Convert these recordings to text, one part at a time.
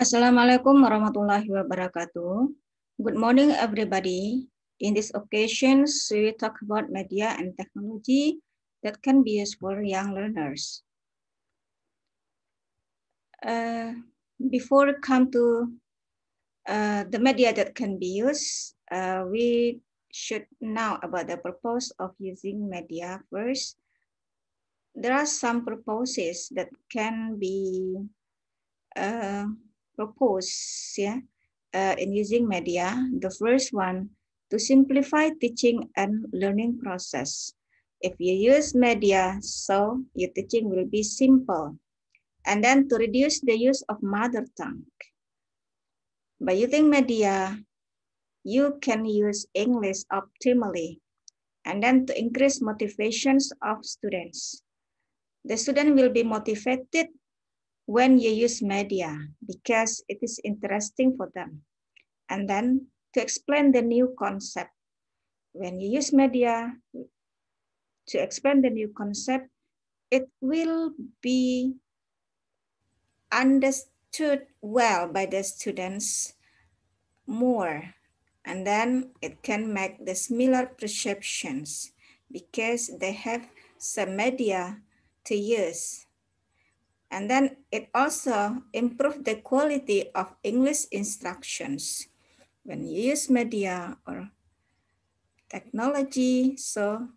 Assalamualaikum warahmatullahi wabarakatuh. Good morning, everybody. In this occasion, we talk about media and technology that can be used for young learners. Uh, before we come to uh, the media that can be used, uh, we should know about the purpose of using media first. There are some purposes that can be uh, proposed yeah, uh, in using media. The first one, to simplify teaching and learning process. If you use media, so your teaching will be simple. And then to reduce the use of mother tongue. By using media, you can use English optimally and then to increase motivations of students. The student will be motivated when you use media because it is interesting for them. And then to explain the new concept. When you use media to explain the new concept, it will be understood well by the students more. And then it can make the similar perceptions because they have some media to use. And then it also improved the quality of English instructions when you use media or technology. So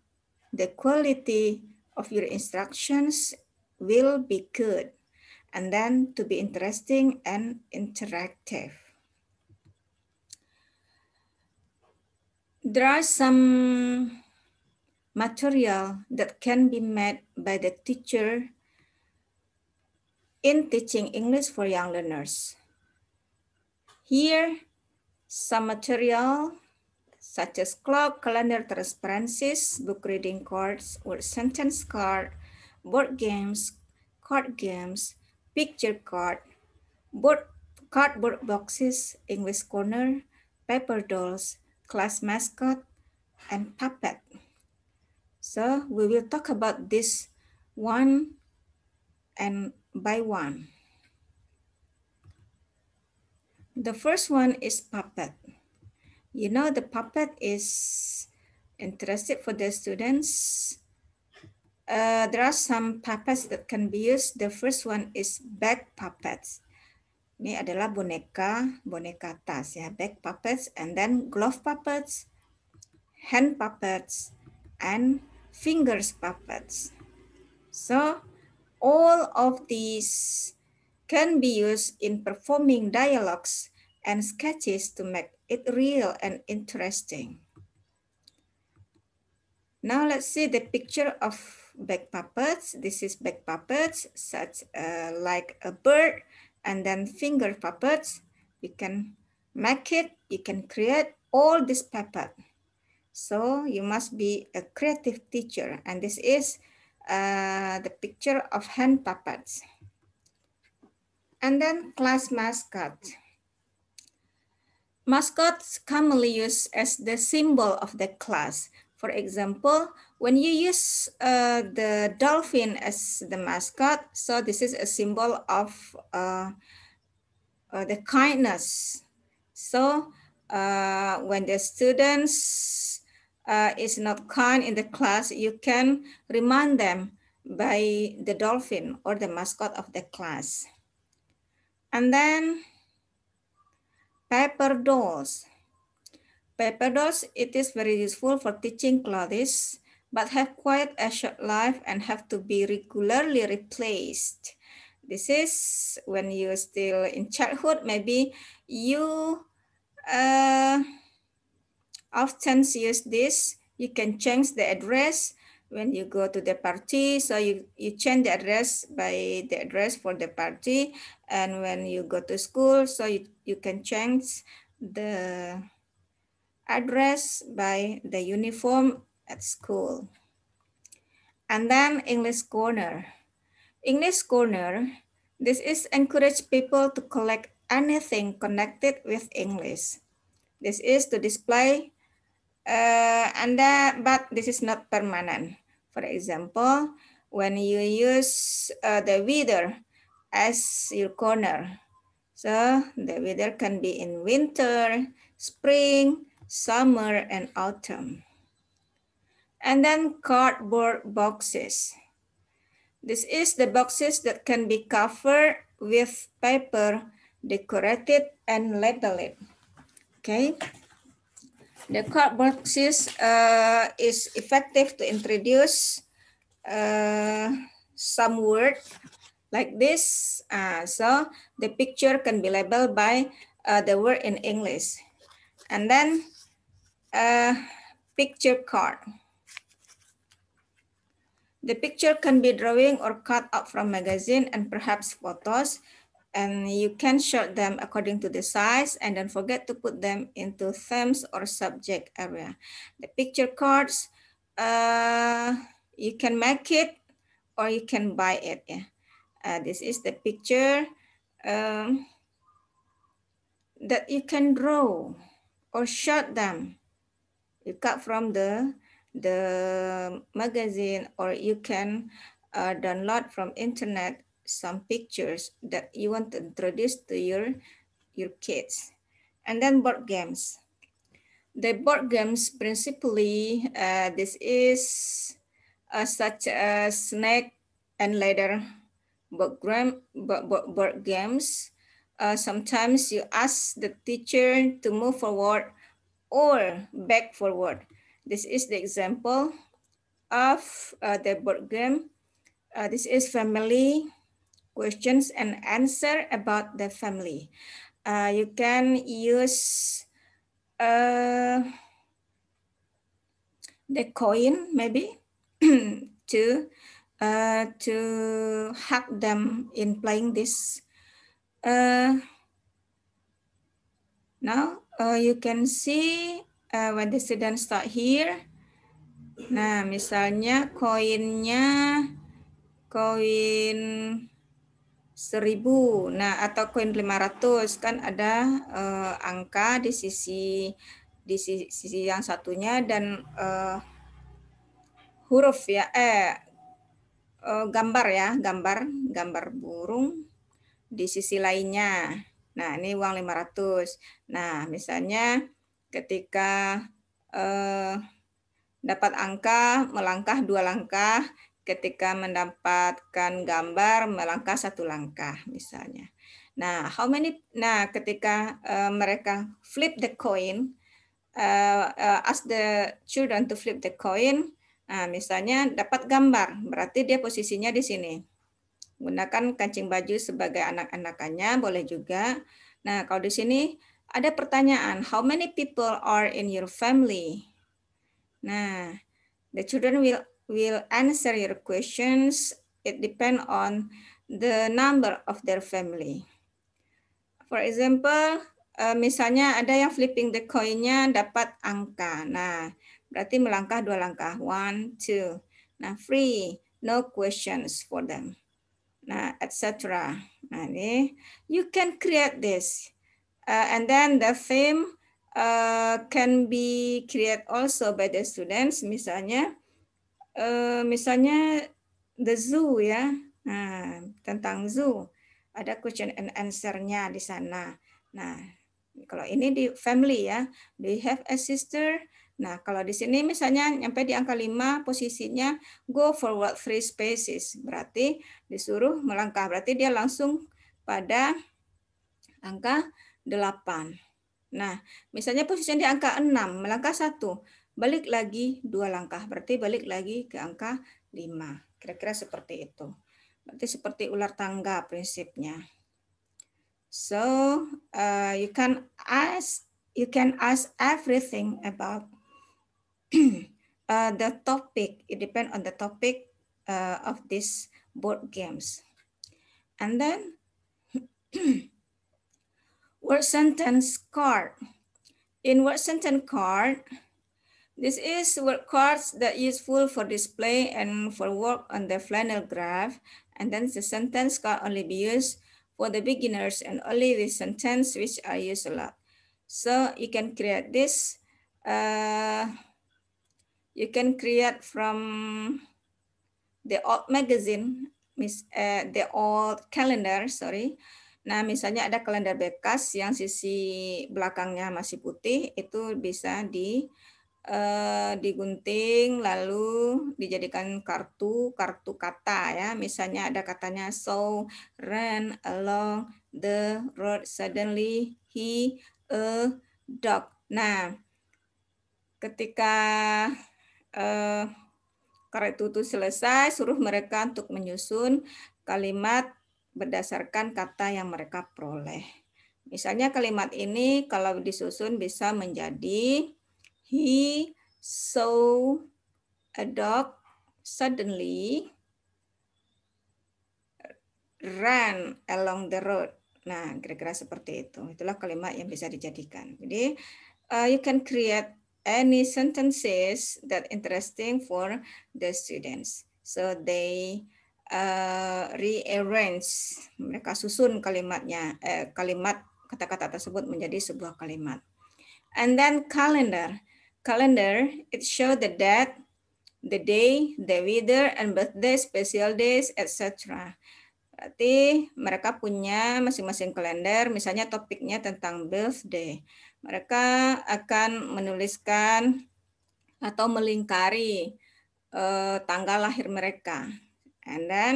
the quality of your instructions will be good and then to be interesting and interactive. There are some material that can be made by the teacher in teaching English for young learners. Here, some material such as clock, calendar transparencies, book reading cards, or sentence card, board games, card games, picture card, board, cardboard boxes, English corner, paper dolls, class mascot, and puppet. So we will talk about this one and by one. The first one is puppet. You know, the puppet is interested for the students. Uh, there are some puppets that can be used. The first one is back puppets. Ini adalah boneka, boneka tas ya, back puppets, and then glove puppets, hand puppets, and fingers puppets. So all of these can be used in performing dialogues and sketches to make it real and interesting. Now let's see the picture of back puppets. This is back puppets, such uh, like a bird, and then finger puppets. You can make it, you can create all this puppet. So you must be a creative teacher. And this is uh, the picture of hand puppets. And then class mascot. Mascots commonly used as the symbol of the class. For example, when you use uh, the dolphin as the mascot, so this is a symbol of uh, uh, the kindness. So uh, when the students uh, is not kind in the class, you can remind them by the dolphin or the mascot of the class. And then paper dolls. Paper dolls, it is very useful for teaching classes, but have quite a short life and have to be regularly replaced. This is when you're still in childhood, maybe you uh, Often use this, you can change the address when you go to the party. So you, you change the address by the address for the party. And when you go to school, so you, you can change the address by the uniform at school. And then English corner. English corner, this is encourage people to collect anything connected with English. This is to display uh, anda but this is not permanent. For example, when you use uh, the weather as your corner, so the weather can be in winter, spring, summer, and autumn. And then cardboard boxes. This is the boxes that can be covered with paper, decorated, and labeled. Okay. The card boxes uh, is effective to introduce uh, some word like this. Uh, so the picture can be labeled by uh, the word in English. And then uh, picture card. The picture can be drawing or cut out from magazine and perhaps photos and you can sort them according to the size and don't forget to put them into themes or subject area. The picture cards, uh, you can make it or you can buy it. Yeah. Uh, this is the picture um, that you can draw or short them. You cut from the, the magazine or you can uh, download from internet some pictures that you want to introduce to your, your kids. And then board games. The board games principally, uh, this is uh, such as snake and ladder board, gram, board, board games. Uh, sometimes you ask the teacher to move forward or back forward. This is the example of uh, the board game. Uh, this is family questions and answer about the family. Uh, you can use uh, the coin maybe to uh, to help them in playing this. Uh, now uh, you can see uh, when the students start here. Nah, misalnya koinnya koin 1000. Nah, atau koin 500 kan ada uh, angka di sisi di sisi, sisi yang satunya dan uh, huruf ya eh, uh, gambar ya, gambar gambar burung di sisi lainnya. Nah, ini uang 500. Nah, misalnya ketika uh, dapat angka melangkah dua langkah ketika mendapatkan gambar melangkah satu langkah misalnya. Nah, how many? Nah, ketika uh, mereka flip the coin, uh, uh, ask the children to flip the coin. Nah, misalnya dapat gambar, berarti dia posisinya di sini. Gunakan kancing baju sebagai anak-anakannya, boleh juga. Nah, kalau di sini ada pertanyaan, how many people are in your family? Nah, the children will will answer your questions. It depends on the number of their family. For example, uh, misalnya ada yang flipping the coin-nya dapat angka. Nah, berarti melangkah dua langkah. One, two. Nah, free. No questions for them. Nah, etc. Nah, ini. You can create this. Uh, and then the theme uh, eh, can be create also by the students. Misalnya, eh, misalnya the zoo ya, nah, tentang zoo ada question and answer-nya di sana. Nah, kalau ini di family ya, they have a sister? Nah, kalau di sini misalnya nyampe di angka 5 posisinya go forward three spaces. Berarti disuruh melangkah. Berarti dia langsung pada angka 8. Nah, misalnya posisinya di angka 6, melangkah satu balik lagi dua langkah, berarti balik lagi ke angka 5. Kira-kira seperti itu. Berarti seperti ular tangga prinsipnya. So uh, you can ask you can ask everything about uh, the topic. It depend on the topic uh, of this board games. And then word sentence card. In word sentence card, This is work cards that useful for display and for work on the flannel graph. And then the sentence can only be used for the beginners and only the sentence which I use a lot. So you can create this. Uh, you can create from the old magazine, mis uh, the old calendar, sorry. Nah, misalnya ada kalender bekas yang sisi belakangnya masih putih, itu bisa di Eh, digunting lalu dijadikan kartu kartu kata ya misalnya ada katanya so ran along the road suddenly he a dog nah ketika eh, kartu itu selesai suruh mereka untuk menyusun kalimat berdasarkan kata yang mereka peroleh. Misalnya kalimat ini kalau disusun bisa menjadi He saw a dog suddenly ran along the road. Nah, kira-kira seperti itu. Itulah kalimat yang bisa dijadikan. Jadi, uh, you can create any sentences that interesting for the students. So they uh, rearrange, mereka susun kalimatnya, eh, kalimat kata-kata tersebut menjadi sebuah kalimat. And then calendar calendar, it showed the date, the day, the weather, and birthday, special days, etc. Berarti mereka punya masing-masing kalender, misalnya topiknya tentang birthday. Mereka akan menuliskan atau melingkari uh, tanggal lahir mereka. And then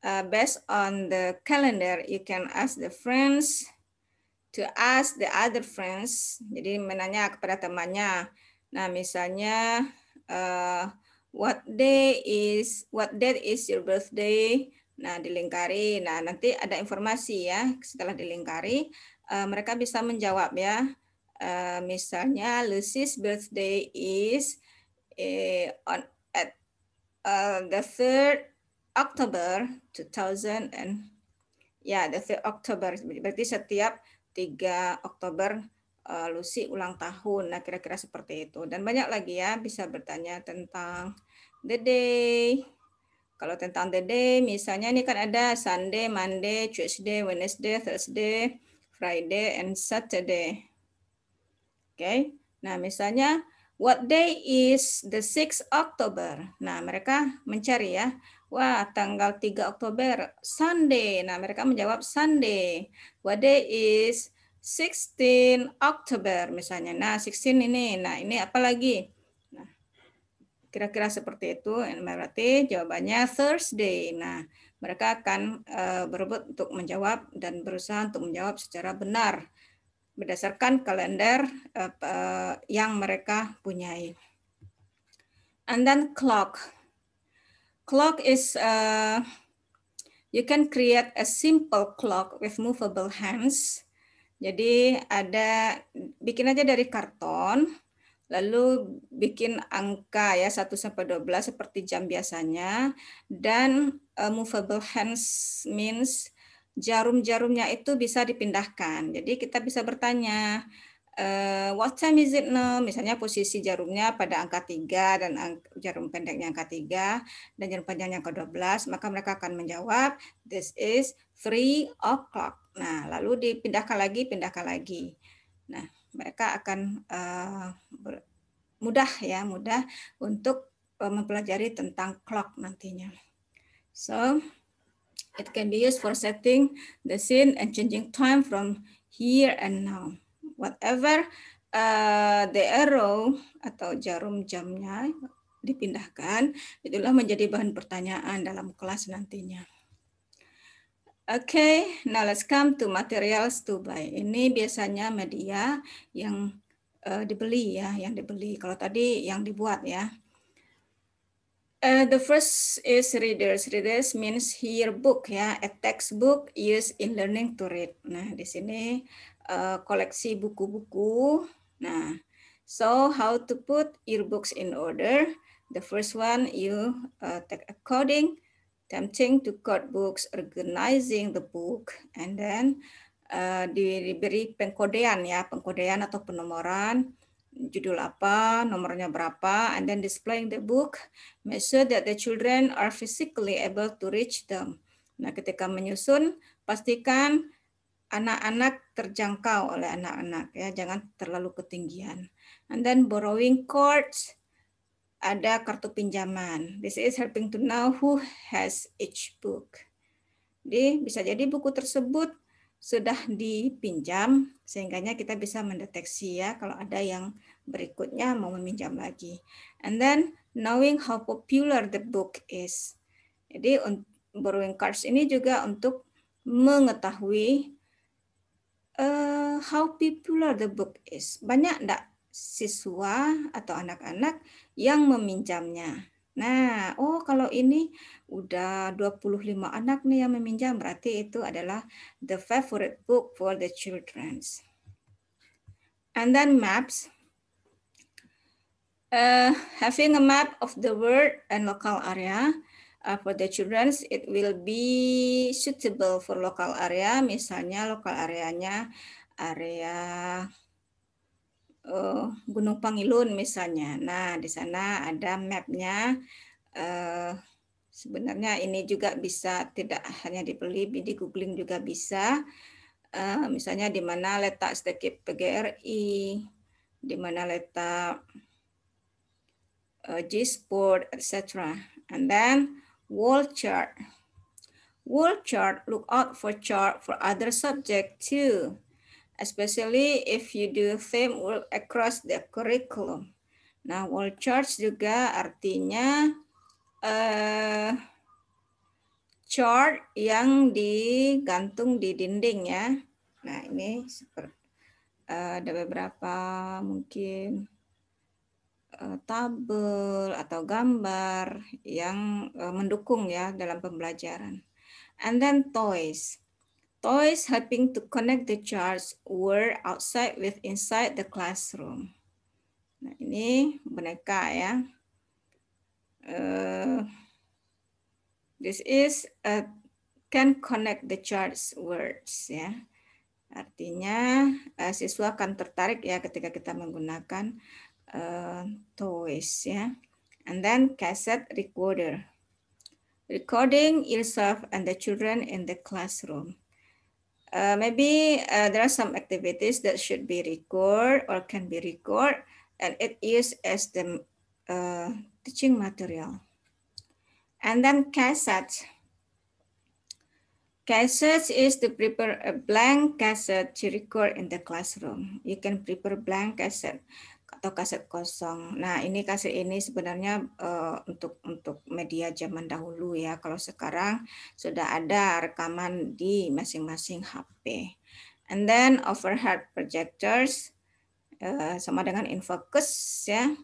uh, based on the calendar, you can ask the friends to ask the other friends. Jadi menanya kepada temannya, Nah, misalnya uh, what day is what date is your birthday? Nah, dilingkari. Nah, nanti ada informasi ya. Setelah dilingkari, uh, mereka bisa menjawab ya. Uh, misalnya Lucy's birthday is uh, on at uh, the third rd October 2000 and ya yeah, the third October berarti setiap 3 Oktober uh, Lucy ulang tahun. Nah, kira-kira seperti itu. Dan banyak lagi ya bisa bertanya tentang the day. Kalau tentang the day, misalnya ini kan ada Sunday, Monday, Tuesday, Wednesday, Thursday, Friday, and Saturday. Oke. Okay. Nah, misalnya what day is the 6 October? Nah, mereka mencari ya. Wah, tanggal 3 Oktober, Sunday. Nah, mereka menjawab Sunday. What day is 16 Oktober misalnya. Nah, 16 ini. Nah, ini apa lagi? Nah, kira-kira seperti itu. Berarti jawabannya Thursday. Nah, mereka akan uh, berebut untuk menjawab dan berusaha untuk menjawab secara benar berdasarkan kalender uh, uh, yang mereka punyai. And then clock. Clock is uh, you can create a simple clock with movable hands. Jadi ada bikin aja dari karton, lalu bikin angka ya 1 sampai 12 seperti jam biasanya dan uh, movable hands means jarum-jarumnya itu bisa dipindahkan. Jadi kita bisa bertanya uh, what time is it now? Misalnya posisi jarumnya pada angka 3 dan ang jarum pendeknya angka 3 dan jarum panjangnya angka 12, maka mereka akan menjawab this is 3 o'clock. Nah, lalu dipindahkan lagi, pindahkan lagi. Nah, mereka akan uh, mudah ya, mudah untuk uh, mempelajari tentang clock nantinya. So, it can be used for setting the scene and changing time from here and now whatever uh, the arrow atau jarum jamnya dipindahkan itulah menjadi bahan pertanyaan dalam kelas nantinya. Oke, okay, now let's come to materials to buy. Ini biasanya media yang uh, dibeli ya, yang dibeli. Kalau tadi yang dibuat ya. Uh, the first is readers. Readers means hear book ya, a textbook used in learning to read. Nah, di sini uh, koleksi buku-buku. Nah, so how to put your books in order? The first one you uh, take a coding, tempting to code books, organizing the book, and then uh, diberi pengkodean ya, pengkodean atau penomoran judul apa, nomornya berapa, and then displaying the book, make sure that the children are physically able to reach them. Nah, ketika menyusun, pastikan anak-anak terjangkau oleh anak-anak ya, jangan terlalu ketinggian. And then borrowing cards, ada kartu pinjaman. This is helping to know who has each book. Jadi bisa jadi buku tersebut sudah dipinjam sehingganya kita bisa mendeteksi ya kalau ada yang berikutnya mau meminjam lagi and then knowing how popular the book is jadi borrowing cards ini juga untuk mengetahui uh, how popular the book is banyak enggak siswa atau anak-anak yang meminjamnya Nah, oh kalau ini udah 25 anak nih yang meminjam, berarti itu adalah the favorite book for the children. And then maps. Uh, having a map of the world and local area uh, for the children, it will be suitable for local area. Misalnya local areanya area uh, Gunung Pangilun misalnya. Nah, di sana ada mapnya. Uh, sebenarnya ini juga bisa tidak hanya dibeli, di googling juga bisa. Uh, misalnya di mana letak stekip PGRI, di mana letak uh, G-Sport, etc. And then wall chart. Wall chart, look out for chart for other subject too especially if you do theme work across the curriculum. Nah, wall charts juga artinya uh, chart yang digantung di dinding ya. Nah, ini seperti uh, eh, ada beberapa mungkin eh, tabel atau gambar yang mendukung ya dalam pembelajaran. And then toys. Toys helping to connect the charts were outside with inside the classroom. Nah, ini boneka ya. Uh, this is a can connect the charts words ya. Artinya uh, siswa akan tertarik ya ketika kita menggunakan uh, toys ya. And then cassette recorder. Recording yourself and the children in the classroom. Uh, maybe uh, there are some activities that should be recorded or can be recorded and it is as the uh, teaching material. And then cassette. Cassette is to prepare a blank cassette to record in the classroom. You can prepare blank cassette. atau kaset kosong. Nah, ini kaset ini sebenarnya uh, untuk untuk media zaman dahulu ya. Kalau sekarang sudah ada rekaman di masing-masing HP. And then overhead projectors uh, sama dengan infocus ya.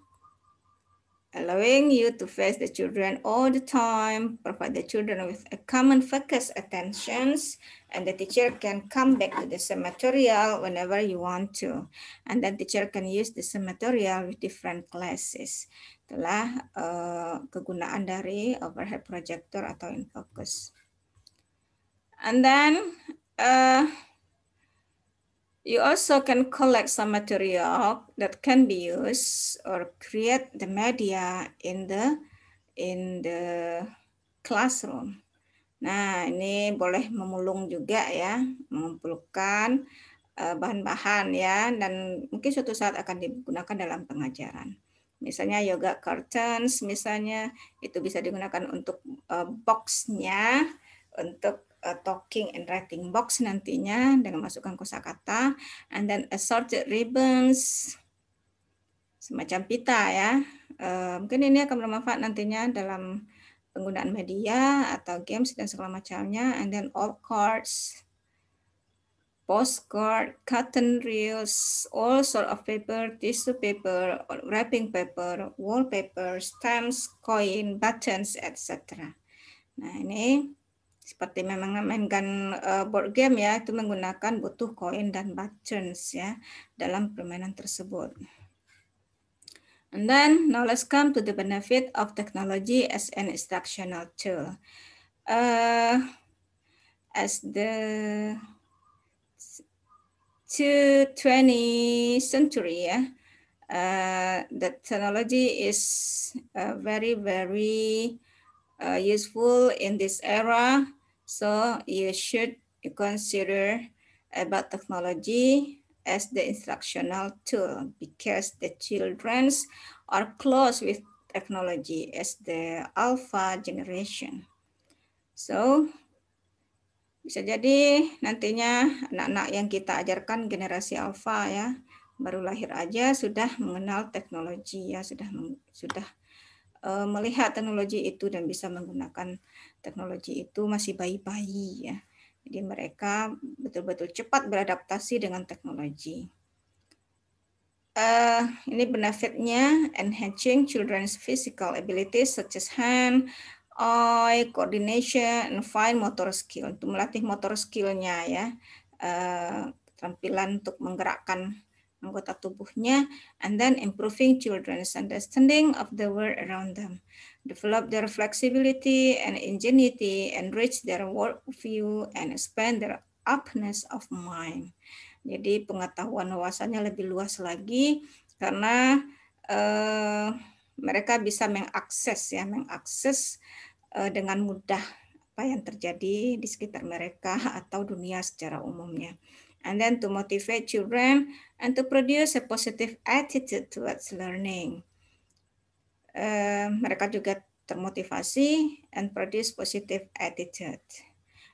allowing you to face the children all the time, provide the children with a common focus attentions, and the teacher can come back to the same material whenever you want to. And then teacher can use the same material with different classes. Itulah uh, kegunaan dari overhead projector atau in focus. And then uh, You also can collect some material that can be used or create the media in the in the classroom. Nah, ini boleh memulung juga ya, mengumpulkan eh, bahan-bahan ya dan mungkin suatu saat akan digunakan dalam pengajaran. Misalnya yoga curtains misalnya itu bisa digunakan untuk eh, boxnya untuk Eh, talking and writing box nantinya dengan masukkan kosakata and then assorted ribbons semacam pita ya. Uh, mungkin ini akan bermanfaat nantinya dalam penggunaan media atau games dan segala macamnya and then all cards postcard, cotton reels, all sort of paper, tissue paper, wrapping paper, wallpaper, stamps, coin, buttons, etc. Nah, ini seperti memang memainkan uh, board game ya itu menggunakan butuh koin dan buttons ya dalam permainan tersebut. And then now let's come to the benefit of technology as an instructional tool. Uh, as the 20th century, ya, uh, the technology is uh, very, very uh, useful in this era So you should consider about technology as the instructional tool because the children are close with technology as the alpha generation. So, bisa jadi nantinya anak-anak yang kita ajarkan generasi alpha ya, baru lahir aja sudah mengenal teknologi ya, sudah sudah uh, melihat teknologi itu dan bisa menggunakan teknologi itu masih bayi-bayi ya. Jadi mereka betul-betul cepat beradaptasi dengan teknologi. Uh, ini benefitnya enhancing children's physical abilities such as hand, eye, coordination, and fine motor skill. Untuk melatih motor skillnya ya, uh, keterampilan untuk menggerakkan anggota tubuhnya, and then improving children's understanding of the world around them develop their flexibility and ingenuity, enrich their worldview, and expand their openness of mind. Jadi pengetahuan wawasannya lebih luas lagi karena uh, mereka bisa mengakses ya, mengakses uh, dengan mudah apa yang terjadi di sekitar mereka atau dunia secara umumnya. And then to motivate children and to produce a positive attitude towards learning. Eh, mereka juga termotivasi and produce positive attitude.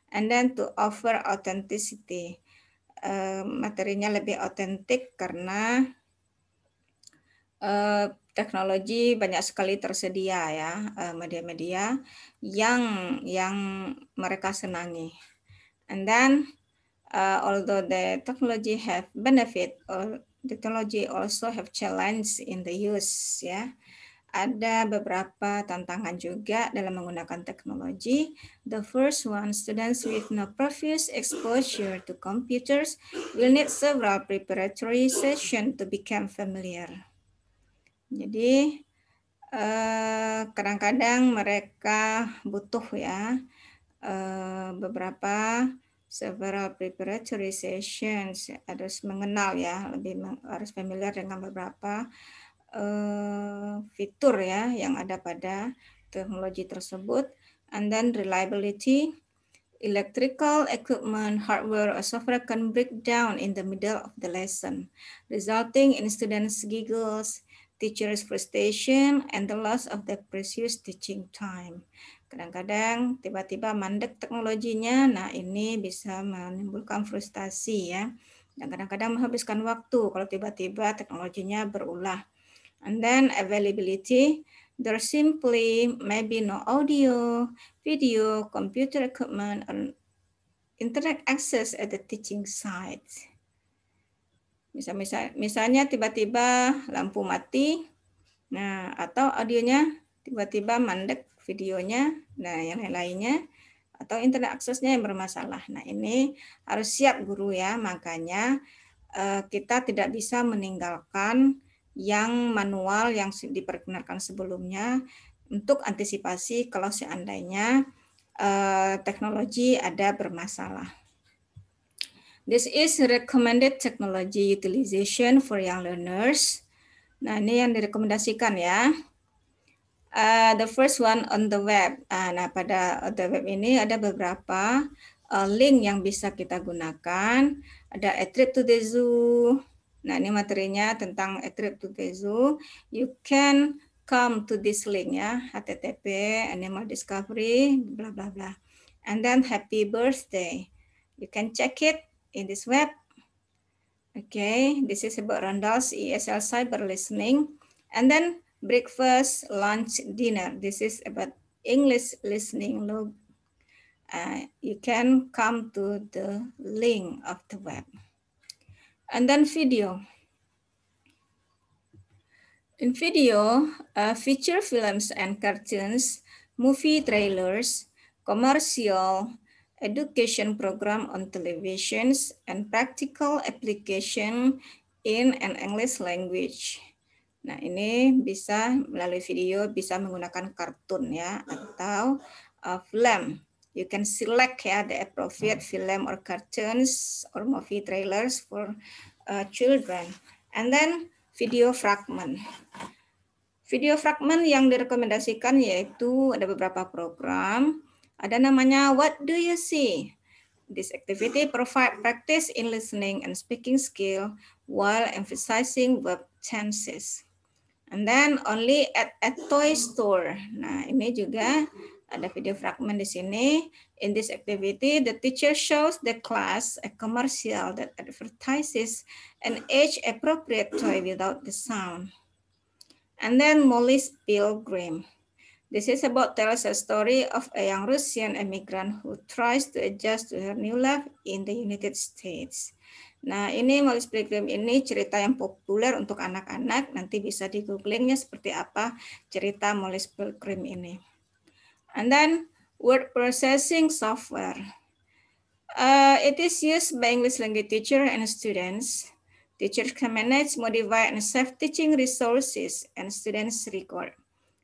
And then to offer authenticity. uh, materinya lebih otentik karena uh, teknologi banyak sekali tersedia ya media-media yang yang mereka senangi. And then uh, although the technology have benefit or the technology also have challenge in the use ya. Yeah ada beberapa tantangan juga dalam menggunakan teknologi. The first one, students with no previous exposure to computers will need several preparatory sessions to become familiar. Jadi eh, kadang-kadang eh, mereka butuh ya eh, beberapa several preparatory sessions harus mengenal ya lebih harus familiar dengan beberapa uh, fitur ya yang ada pada teknologi tersebut and then reliability electrical equipment hardware or software can break down in the middle of the lesson resulting in students giggles teachers frustration and the loss of the precious teaching time kadang-kadang tiba-tiba mandek teknologinya nah ini bisa menimbulkan frustasi ya dan kadang-kadang menghabiskan waktu kalau tiba-tiba teknologinya berulah And then availability, there simply may be no audio, video, computer equipment, or internet access at the teaching site. Misal, misalnya tiba-tiba lampu mati, nah atau audionya tiba-tiba mandek videonya, nah yang lainnya atau internet aksesnya yang bermasalah. Nah ini harus siap guru ya, makanya eh, kita tidak bisa meninggalkan yang manual yang diperkenalkan sebelumnya untuk antisipasi kalau seandainya uh, teknologi ada bermasalah. This is recommended technology utilization for young learners. Nah, ini yang direkomendasikan ya. Uh, the first one on the web. Uh, nah, pada the web ini ada beberapa uh, link yang bisa kita gunakan. Ada a trip to the zoo, Nah, ini materinya tentang A Trip to Tezu. You can come to this link ya, http animal discovery bla bla bla. And then happy birthday. You can check it in this web. Okay, this is about Randall's ESL cyber listening. And then breakfast, lunch, dinner. This is about English listening log. Uh, you can come to the link of the web and then video. In video, uh, feature films and cartoons, movie trailers, commercial, education program on televisions, and practical application in an English language. Nah, ini bisa melalui video, bisa menggunakan kartun ya, atau uh, film you can select yeah the appropriate hmm. film or cartoons or movie trailers for uh, children. And then video fragment. Video fragment yang direkomendasikan yaitu ada beberapa program. Ada namanya What Do You See? This activity provide practice in listening and speaking skill while emphasizing verb tenses. And then only at a toy store. Nah, ini juga ada video fragment di sini. In this activity, the teacher shows the class a commercial that advertises an age-appropriate toy without the sound. And then Molly's Pilgrim. This is about tells a story of a young Russian immigrant who tries to adjust to her new life in the United States. Nah, ini Molly's Pilgrim ini cerita yang populer untuk anak-anak. Nanti bisa di-googlingnya seperti apa cerita Molly's Pilgrim ini. And then word processing software. Uh, it is used by English language teacher and students. Teachers can manage, modify, and save teaching resources and students record.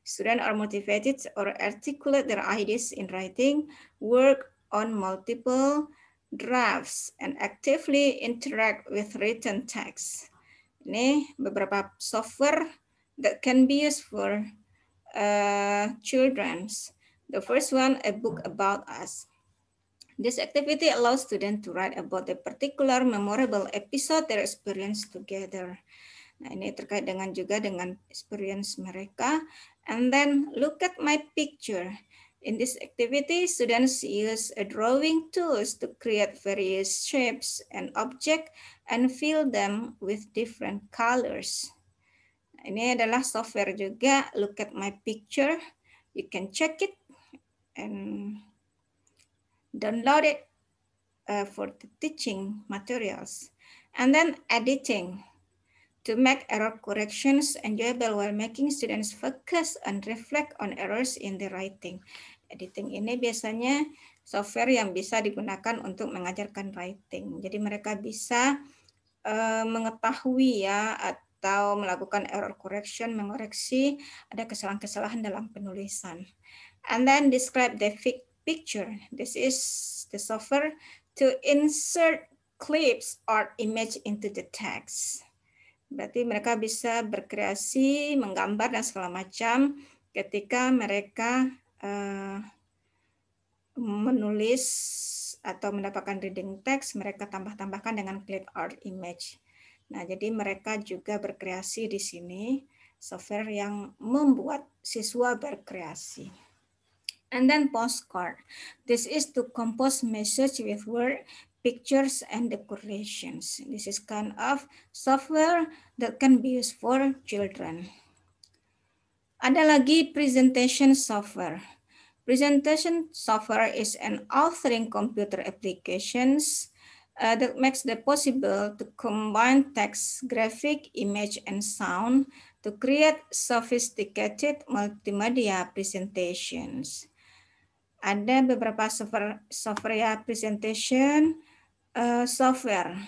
Students are motivated or articulate their ideas in writing, work on multiple drafts, and actively interact with written text. Ini beberapa software that can be used for uh, children's. The first one, a book about us. This activity allows students to write about a particular memorable episode their experience together. Nah, ini terkait dengan juga dengan experience mereka. And then look at my picture. In this activity, students use a drawing tools to create various shapes and objects and fill them with different colors. Nah, ini adalah software juga, Look at my picture. You can check it and download it uh, for the teaching materials. And then editing to make error corrections enjoyable while making students focus and reflect on errors in the writing. Editing ini biasanya software yang bisa digunakan untuk mengajarkan writing. Jadi mereka bisa uh, mengetahui ya atau melakukan error correction, mengoreksi ada kesalahan-kesalahan dalam penulisan and then describe the picture. This is the software to insert clips or image into the text. Berarti mereka bisa berkreasi, menggambar dan segala macam ketika mereka uh, menulis atau mendapatkan reading text, mereka tambah-tambahkan dengan clip art image. Nah, jadi mereka juga berkreasi di sini, software yang membuat siswa berkreasi. and then postcard. This is to compose message with word, pictures, and decorations. This is kind of software that can be used for children. Ada lagi presentation software. Presentation software is an authoring computer applications uh, that makes it possible to combine text, graphic, image, and sound to create sophisticated multimedia presentations ada beberapa software, software presentation uh, software.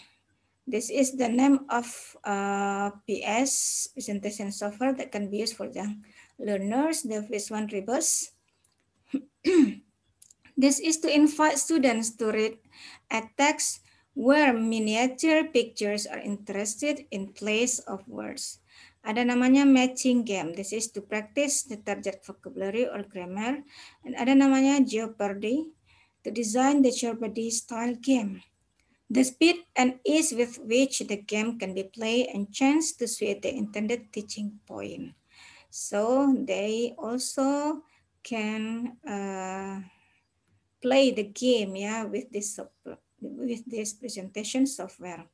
This is the name of uh, eh, PS presentation software that can be used for young learners, the first one reverse. this is to invite students to read a text where miniature pictures are interested in place of words. Ada namanya matching game. This is to practice the target vocabulary or grammar. And ada namanya Jeopardy to design the Jeopardy style game. The speed and ease with which the game can be played and chance to suit the intended teaching point. So they also can uh, play the game yeah, with this with this presentation software.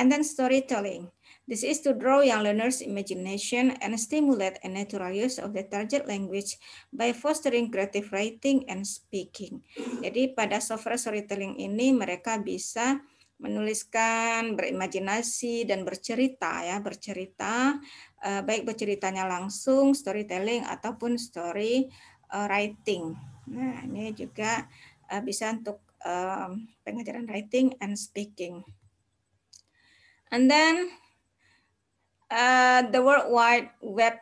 And then storytelling. This is to draw young learners' imagination and stimulate a natural use of the target language by fostering creative writing and speaking. Jadi pada software storytelling ini mereka bisa menuliskan, berimajinasi dan bercerita ya, bercerita uh, baik berceritanya langsung storytelling ataupun story uh, writing. Nah, ini juga uh, bisa untuk pengajaran writing and speaking. And then uh, the World Wide Web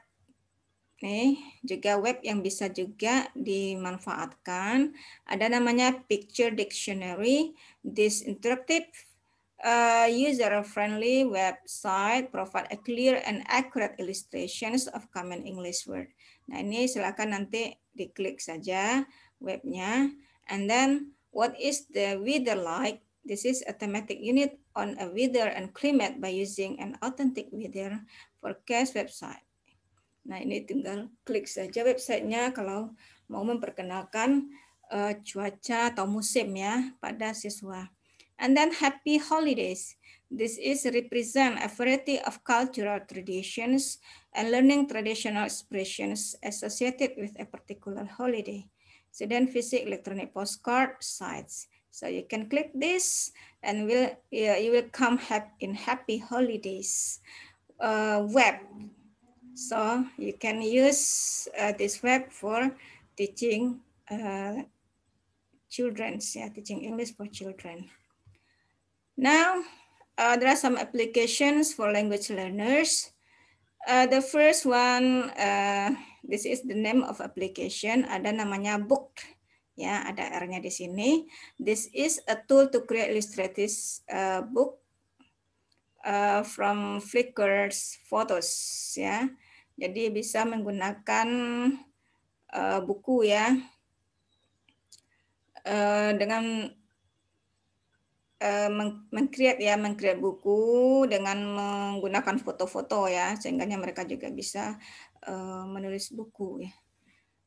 Nih, juga web yang bisa juga dimanfaatkan. Ada namanya Picture Dictionary. This interactive uh, user-friendly website provide a clear and accurate illustrations of common English word. Nah, ini silakan nanti diklik saja webnya. And then, what is the weather like? This is a thematic unit on a weather and climate by using an authentic weather forecast website. Nah ini tinggal klik saja websitenya kalau mau memperkenalkan uh, cuaca atau musim ya pada siswa. And then happy holidays. This is represent a variety of cultural traditions and learning traditional expressions associated with a particular holiday. So then visit electronic postcard sites. So you can click this and will yeah, you will come in Happy Holidays uh, web. So you can use uh, this web for teaching uh, children, yeah, teaching English for children. Now, uh, there are some applications for language learners. Uh, the first one, uh, this is the name of application, ada namanya book. ya ada R-nya di sini. This is a tool to create illustrative uh, book uh, from Flickr's photos ya. Jadi bisa menggunakan uh, buku ya uh, dengan uh, mengkreat mengcreate ya mengcreate buku dengan menggunakan foto-foto ya sehingga mereka juga bisa uh, menulis buku ya.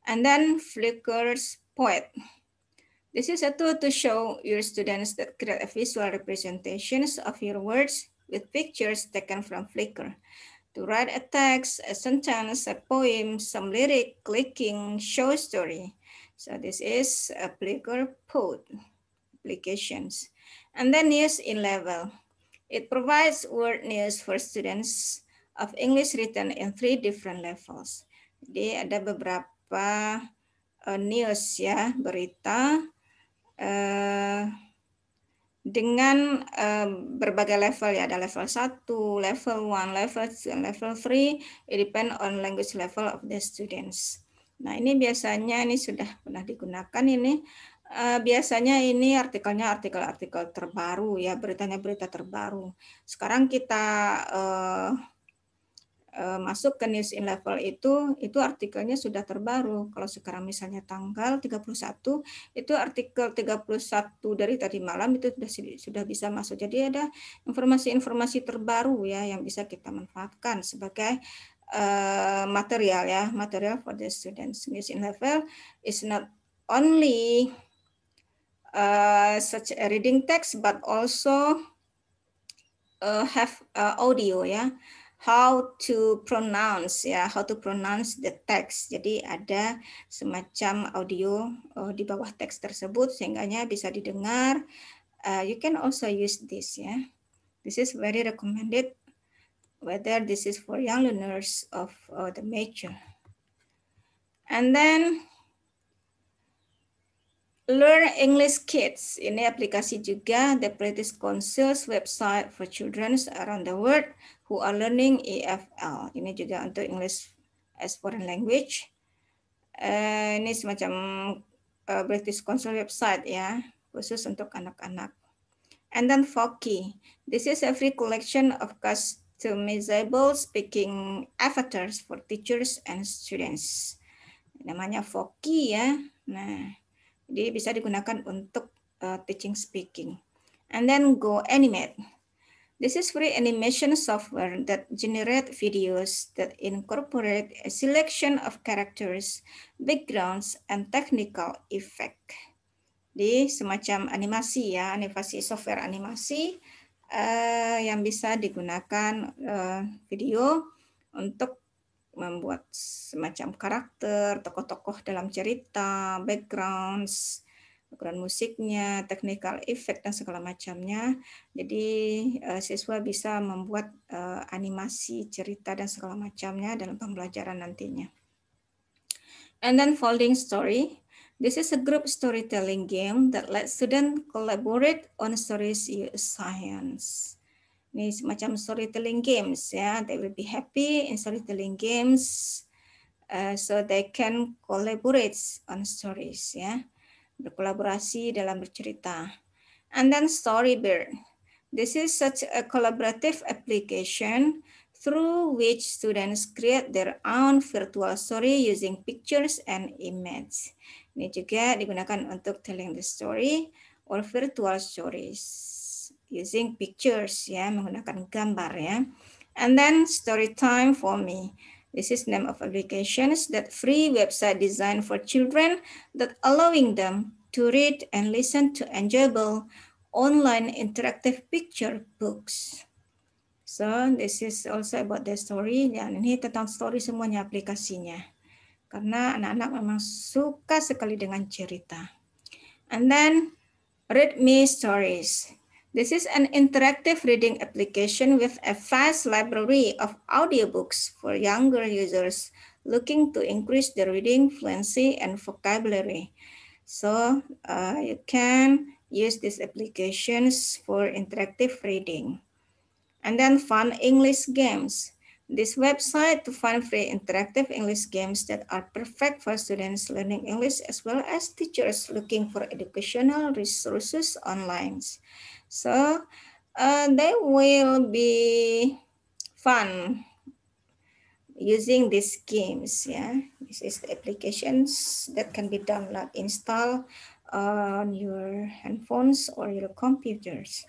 And then Flickr's poet. This is a tool to show your students that create visual representations of your words with pictures taken from Flickr. To write a text, a sentence, a poem, some lyric, clicking, show story. So this is a Flickr poet applications. And then news in level. It provides word news for students of English written in three different levels. Jadi ada beberapa apa uh, eh, news ya berita uh, dengan uh, berbagai level ya ada level 1, level 1, level 2, level 3 it depend on language level of the students. Nah, ini biasanya ini sudah pernah digunakan ini uh, biasanya ini artikelnya artikel-artikel terbaru ya, beritanya berita terbaru. Sekarang kita uh, Eh, masuk ke news in level itu itu artikelnya sudah terbaru. Kalau sekarang misalnya tanggal 31 itu artikel 31 dari tadi malam itu sudah sudah bisa masuk. Jadi ada informasi-informasi terbaru ya yang bisa kita manfaatkan sebagai uh, material ya, material for the students. News in level is not only uh, such a reading text but also uh, have uh, audio ya. Yeah how to pronounce ya, how to pronounce the text. Jadi ada semacam audio oh, di bawah teks tersebut sehingganya bisa didengar. Uh, you can also use this ya. This is very recommended whether this is for young learners of, uh, the major. And then Learn English Kids. Ini aplikasi juga The British Council's website for children around the world who are learning EFL. Ini juga untuk English as foreign language. Uh, ini semacam uh, British Council website ya, khusus untuk anak-anak. And then Foki. This is a free collection of customizable speaking avatars for teachers and students. Namanya Foki ya. Nah, jadi bisa digunakan untuk uh, teaching speaking. And then Go Animate. This is free animation software that generate videos that incorporate a selection of characters, backgrounds, and technical effect. Di semacam animasi ya, animasi software animasi uh, yang bisa digunakan uh, video untuk membuat semacam karakter, tokoh-tokoh dalam cerita, backgrounds, background musiknya, technical effect dan segala macamnya. Jadi eh, siswa bisa membuat eh, animasi cerita dan segala macamnya dalam pembelajaran nantinya. And then folding story. This is a group storytelling game that lets students collaborate on stories you science. Ini semacam storytelling games ya. They will be happy in storytelling games uh, so they can collaborate on stories ya. Berkolaborasi dalam bercerita. And then Storybird. This is such a collaborative application through which students create their own virtual story using pictures and images. Ini juga digunakan untuk telling the story or virtual stories using pictures ya menggunakan gambar ya. And then story time for me. This is name of applications that free website design for children that allowing them to read and listen to enjoyable online interactive picture books. So this is also about the story ya. ini tentang story semuanya aplikasinya. Karena anak-anak memang suka sekali dengan cerita. And then read me stories. This is an interactive reading application with a vast library of audiobooks for younger users looking to increase their reading fluency and vocabulary. So uh, you can use these applications for interactive reading. And then fun English games this website to find free interactive English games that are perfect for students learning English as well as teachers looking for educational resources online. So uh, they will be fun using these games. Yeah, this is the applications that can be download, install on your handphones or your computers.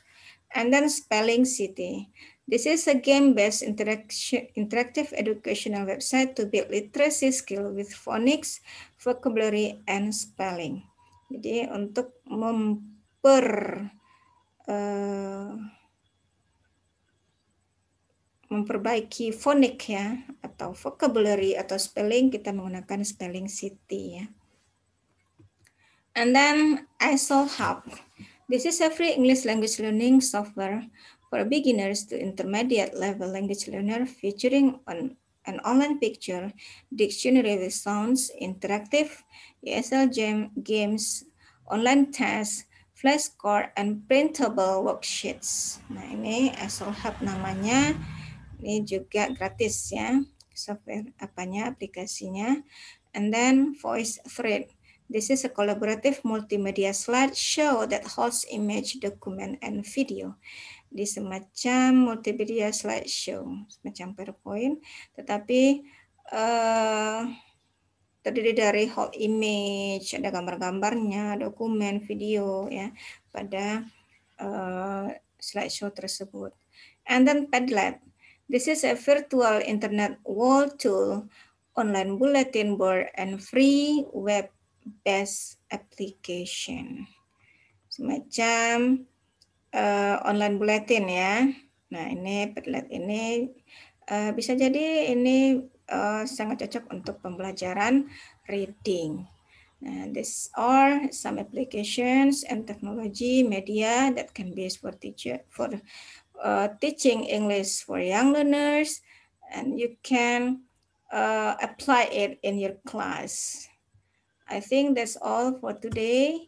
And then spelling city. This is a game-based interactive educational website to build literacy skill with phonics, vocabulary, and spelling. Jadi untuk memper uh, memperbaiki fonik ya atau vocabulary atau spelling kita menggunakan spelling city ya. And then ISO Hub. This is a free English language learning software for beginners to intermediate level language learner featuring on an online picture, dictionary with sounds, interactive, ESL jam, games, online tests, flashcard, and printable worksheets. Nah, ini ESL Hub namanya. Ini juga gratis ya, software apanya, aplikasinya. And then voice thread. This is a collaborative multimedia slide show that holds image, document, and video di semacam multimedia slideshow, semacam PowerPoint, tetapi eh, terdiri dari whole image, ada gambar-gambarnya, dokumen, video ya pada uh, slideshow tersebut. And then Padlet. This is a virtual internet wall tool, online bulletin board, and free web-based application. Semacam uh, online bulletin ya. Nah, ini Padlet ini uh, bisa jadi ini uh, sangat cocok untuk pembelajaran reading. Nah, these are some applications and technology media that can be used for teacher for uh, teaching English for young learners, and you can uh, apply it in your class. I think that's all for today.